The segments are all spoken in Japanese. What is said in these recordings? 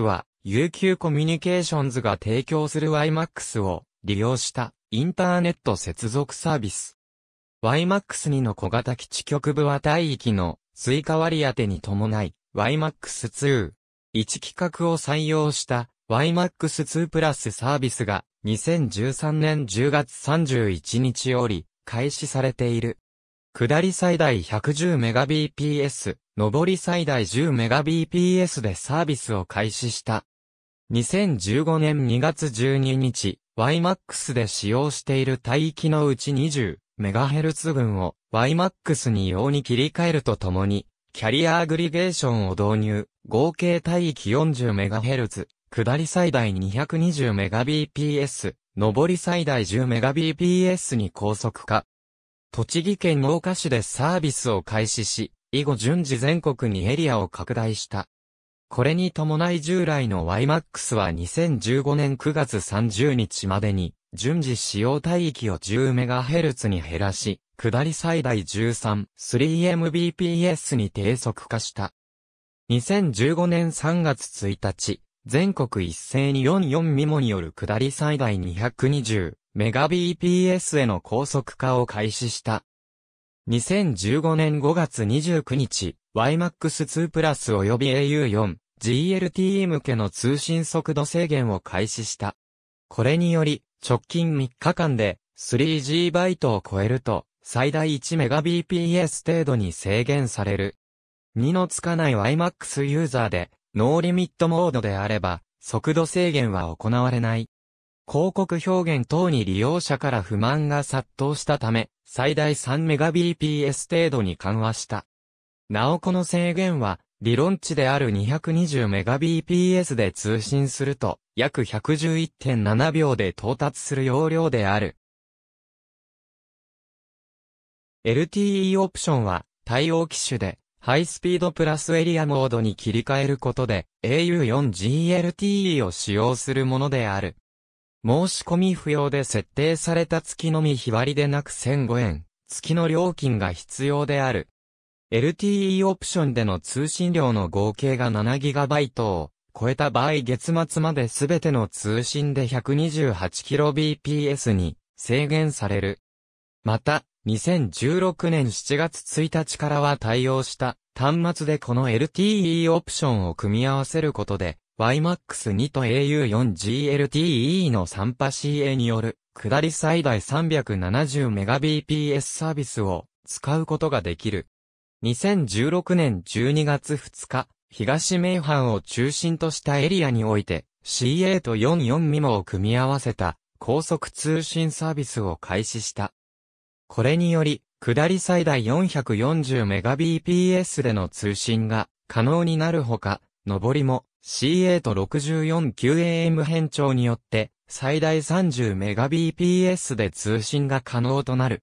は UQ コミュニケーションズが提供する YMAX を利用したインターネット接続サービス。YMAX2 の小型基地局部は帯域の追加割り当てに伴い YMAX2。1規格を採用した YMAX2 プラスサービスが2013年10月31日より開始されている。下り最大 110Mbps、上り最大 10Mbps でサービスを開始した。2015年2月12日、YMAX で使用している帯域のうち 20MHz 群を YMAX に用に切り替えるとともに、キャリアアグリゲーションを導入、合計帯域 40MHz、下り最大 220Mbps、上り最大 10Mbps に高速化。栃木県真岡市でサービスを開始し、以後順次全国にエリアを拡大した。これに伴い従来の YMAX は2015年9月30日までに、順次使用帯域を 10MHz に減らし、下り最大 13.3Mbps に低速化した。2015年3月1日、全国一斉に44ミモによる下り最大 220Mbps への高速化を開始した。2015年5月29日、YMAX2 プラス及び au4、GLTE 向けの通信速度制限を開始した。これにより、直近3日間で 3G バイトを超えると、最大 1Mbps 程度に制限される。2のつかない YMAX ユーザーで、ノーリミットモードであれば、速度制限は行われない。広告表現等に利用者から不満が殺到したため、最大 3Mbps 程度に緩和した。なおこの制限は、理論値である 220Mbps で通信すると、約111.7秒で到達する容量である。LTE オプションは、対応機種で、ハイスピードプラスエリアモードに切り替えることで au4GLTE を使用するものである。申し込み不要で設定された月のみ日割りでなく1005円、月の料金が必要である。LTE オプションでの通信量の合計が 7GB を超えた場合月末まで全ての通信で 128kbps に制限される。また、2016年7月1日からは対応した端末でこの LTE オプションを組み合わせることで YMAX2 と AU4GLTE の3 p c a による、下り最大 370Mbps サービスを使うことができる。2016年12月2日、東名阪を中心としたエリアにおいて、CA と44ミモを組み合わせた高速通信サービスを開始した。これにより、下り最大 440Mbps での通信が可能になるほか、上りも CA と 64QAM 変調によって、最大 30Mbps で通信が可能となる。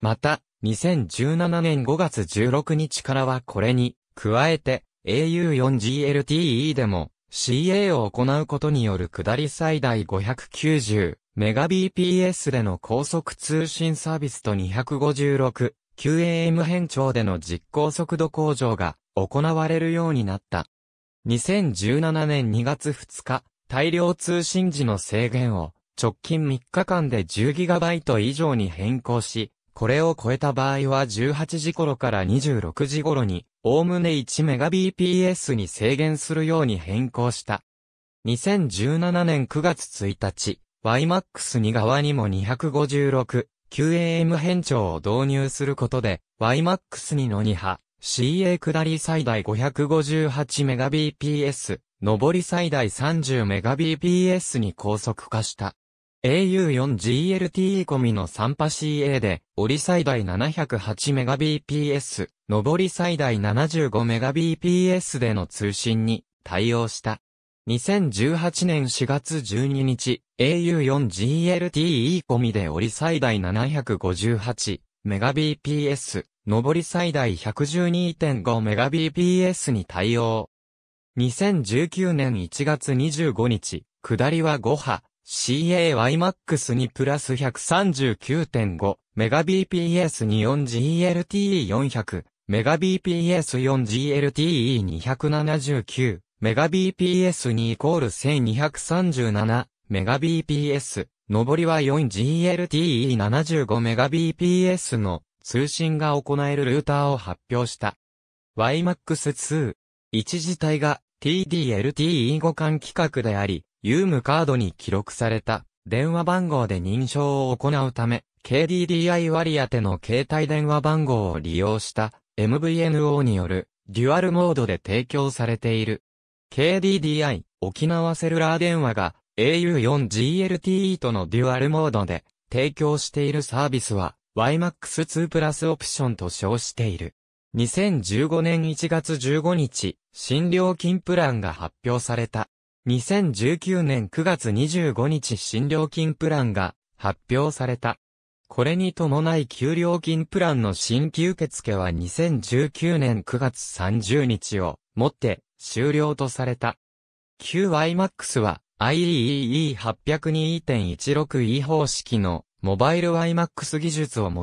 また、2017年5月16日からはこれに、加えて au4GLTE でも CA を行うことによる下り最大 590Mbps での高速通信サービスと 256QAM 変調での実行速度向上が行われるようになった。2017年2月2日、大量通信時の制限を直近3日間で 10GB 以上に変更し、これを超えた場合は18時頃から26時頃に、おおむね 1Mbps に制限するように変更した。2017年9月1日、YMAX2 側にも 256QAM 変調を導入することで、YMAX2 の2波 CA 下り最大 558Mbps、上り最大 30Mbps に高速化した。au4GLTE 込みの3波 CA で、折り最大 708Mbps、上り最大 75Mbps での通信に対応した。2018年4月12日、au4GLTE 込みで折り最大758 Mbps、上り最大 112.5Mbps に対応。2019年1月25日、下りは5波、CAYMAX にプラス 139.5Mbps に 4GLTE400、Mbps4GLTE279、Mbps にイコール 1237Mbps 上りは 4GLTE75Mbps の通信が行えるルーターを発表した。YMAX2。一自体が TDLTE 互換規格であり、ユームカードに記録された電話番号で認証を行うため、KDDI 割り当ての携帯電話番号を利用した MVNO によるデュアルモードで提供されている。KDDI 沖縄セルラー電話が au4GLTE とのデュアルモードで提供しているサービスは YMAX2 プラスオプションと称している。2015年1月15日、新料金プランが発表された。2019年9月25日新料金プランが発表された。これに伴い給料金プランの新規受付は2019年9月30日をもって終了とされた。QYMAX は IEEE802.16E 方式のモバイル YMAX 技術を用い、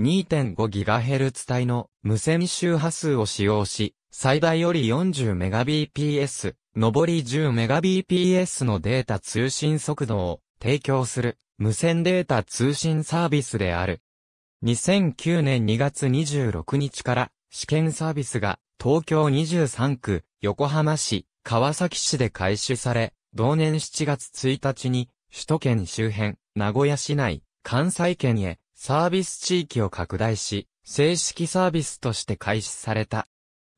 2.5GHz 帯の無線周波数を使用し、最大より 40Mbps、上り 10Mbps のデータ通信速度を提供する無線データ通信サービスである。2009年2月26日から試験サービスが東京23区、横浜市、川崎市で開始され、同年7月1日に、首都圏周辺、名古屋市内、関西圏へ、サービス地域を拡大し、正式サービスとして開始された。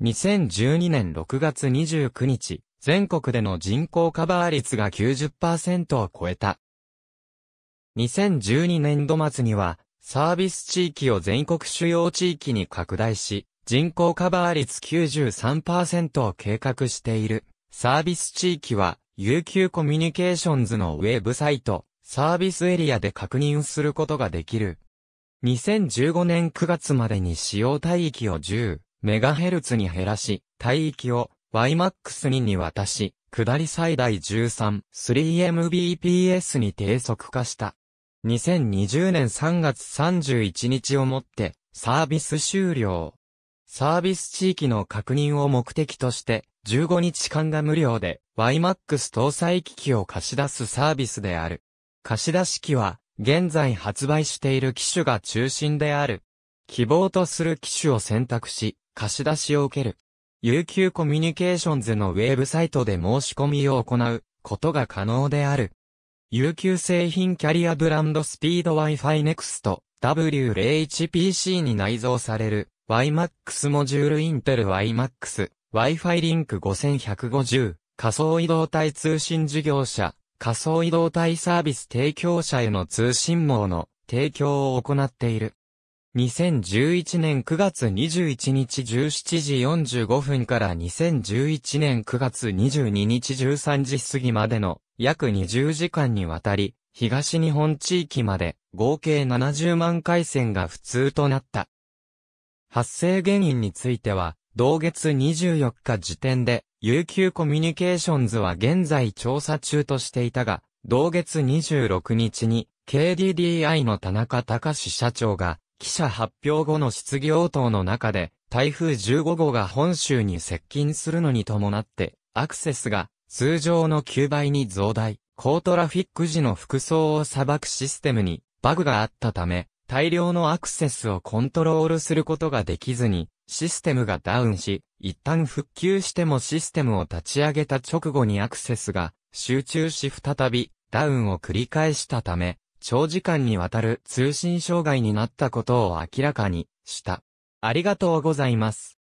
2012年6月29日、全国での人口カバー率が90%を超えた。2012年度末には、サービス地域を全国主要地域に拡大し、人口カバー率93%を計画している。サービス地域は、UQ コミュニケーションズのウェブサイト、サービスエリアで確認することができる。2015年9月までに使用帯域を 10MHz に減らし、帯域を YMAX にに渡し、下り最大 13.3Mbps に低速化した。2020年3月31日をもって、サービス終了。サービス地域の確認を目的として、15日間が無料で YMAX 搭載機器を貸し出すサービスである。貸し出し機は、現在発売している機種が中心である。希望とする機種を選択し、貸し出しを受ける。UQ コミュニケーションズのウェブサイトで申し込みを行うことが可能である。UQ 製品キャリアブランドスピード Wi-Fi Next W01PC に内蔵される YMAX モジュールインテル YMAX Wi-Fi リンク5150仮想移動体通信事業者、仮想移動体サービス提供者への通信網の提供を行っている。2011年9月21日17時45分から2011年9月22日13時過ぎまでの約20時間にわたり、東日本地域まで合計70万回線が普通となった。発生原因については、同月24日時点で UQ コミュニケーションズは現在調査中としていたが、同月26日に KDDI の田中隆社長が記者発表後の質疑応答の中で台風15号が本州に接近するのに伴ってアクセスが通常の9倍に増大、高トラフィック時の服装を裁くシステムにバグがあったため大量のアクセスをコントロールすることができずに、システムがダウンし、一旦復旧してもシステムを立ち上げた直後にアクセスが集中し再びダウンを繰り返したため、長時間にわたる通信障害になったことを明らかにした。ありがとうございます。